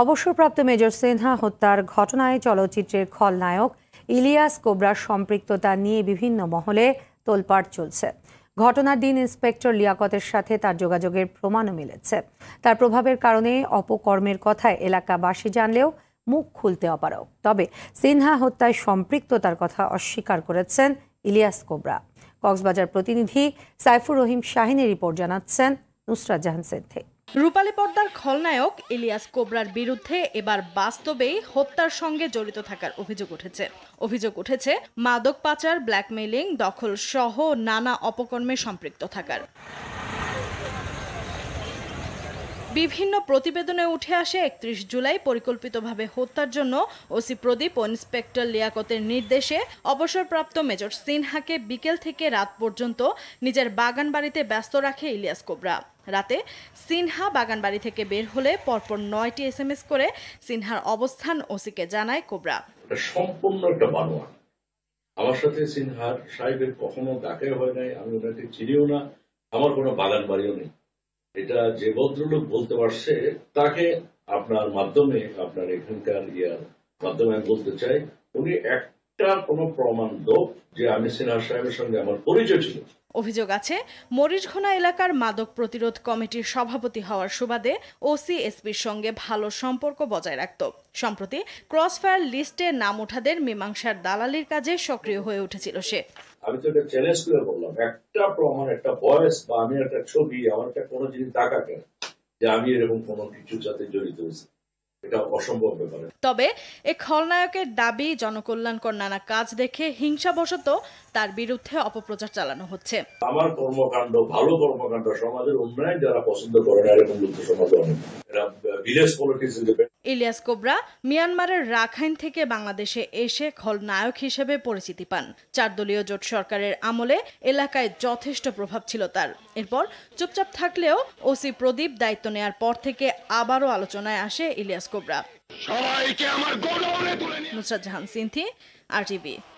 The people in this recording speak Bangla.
অবসরপ্রাপ্ত মেজর সিনহা হত্যার ঘটনায় চলচ্চিত্রের খলনায়ক ইলিয়াস কোবরার সম্পৃক্ততা নিয়ে বিভিন্ন মহলে তোলপাড় চলছে ঘটনার দিন ইন্সপেক্টর লিয়াকতের সাথে তার যোগাযোগের প্রমাণও মিলেছে তার প্রভাবের কারণে অপকর্মের কথায় এলাকাবাসী জানলেও মুখ খুলতে অপারক তবে সিনহা হত্যায় সম্পৃক্ততার কথা অস্বীকার করেছেন ইলিয়াস কোবরা কক্সবাজার প্রতিনিধি সাইফুর রহিম শাহিনের রিপোর্ট জানাচ্ছেন নুসরাত জাহান সিদ্দিক রূপালী পর্দার খলনায়ক ইলিয়াস কোবরার বিরুদ্ধে এবার বাস্তবেই হত্যার সঙ্গে জড়িত থাকার অভিযোগ উঠেছে অভিযোগ উঠেছে মাদক পাচার ব্ল্যাকমেইলিং দখল সহ নানা অপকর্মে সম্পৃক্ত থাকার বিভিন্ন প্রতিবেদনে উঠে আসে একত্রিশ জুলাই পরিকল্পিতভাবে হত্যার জন্য ওসি প্রদীপ ও ইন্সপেক্টর লিয়াকতের নির্দেশে অবসরপ্রাপ্ত মেজর সিনহাকে বিকেল থেকে রাত পর্যন্ত নিজের বাগান বাড়িতে ব্যস্ত রাখে ইলিয়াস কোবরা রাতে সিনহা বাগান বাড়ি থেকে বের হলে পরপর নয়টি এস এম এস করে সিনহার অবস্থান ওসিকে জানায় কোবরা সম্পূর্ণ একটা আমার সাথে সিনহার সাহেবের কখনো ডাকাই হয় নাই আমি ওনাকে চিনিও না আমার কোনো বাগান বাড়িও নেই এটা যে ভদ্রলোক বলতে পারছে তাকে আপনার মাধ্যমে আপনার এখানকার ইয়ার মাধ্যমে আমি বলতে চাই উনি একটা কোনো প্রমাণ দোক যে আমি সিনহা সাহেবের সঙ্গে আমার পরিচয় ছিল অভিযোগ আছে মরিচঘোনা এলাকার মাদক প্রতিরোধ কমিটির সভাপতি হওয়ার সুবাদে ওসি এসপির সঙ্গে ভালো সম্পর্ক বজায় রাখত সম্প্রতি ক্রসফায়ার লিস্টে নাম ওঠাদের মীমাংসার দালালির কাজে সক্রিয় হয়ে উঠেছিল সে আমি তো একটা চ্যালেঞ্জ করে বললাম একটা প্রমাণ একটা বয়স বা আমি একটা ছবি আমার একটা কোনো জিনিস দেখা কেন যে আমি এরকম কোনো কিছু সাথে জড়িত হয়েছি তবে এ খলনায়কের দাবি জনকল্যাণকর নানা কাজ দেখে হিংসাবশত তার বিরুদ্ধে অপপ্রচার চালানো হচ্ছে আমার কর্মকাণ্ড ভালো কর্মকাণ্ড সমাজের উন্নয়ন যারা পছন্দ করে না এরকম লোক সমাজ অনেক ইলিয়াস কোবরা মিয়ানমারের রাখাইন থেকে বাংলাদেশে এসে খলনায়ক হিসেবে পরিচিতি পান চার দলীয় জোট সরকারের আমলে এলাকায় যথেষ্ট প্রভাব ছিল তার এরপর চুপচাপ থাকলেও ওসি প্রদীপ দায়িত্ব নেয়ার পর থেকে আবারও আলোচনায় আসে ইলিয়াস কোবরা সবাইকে আমার গোডাউনে তুলে নিয়ে নুসরাত জাহান সিনথি আরটিভি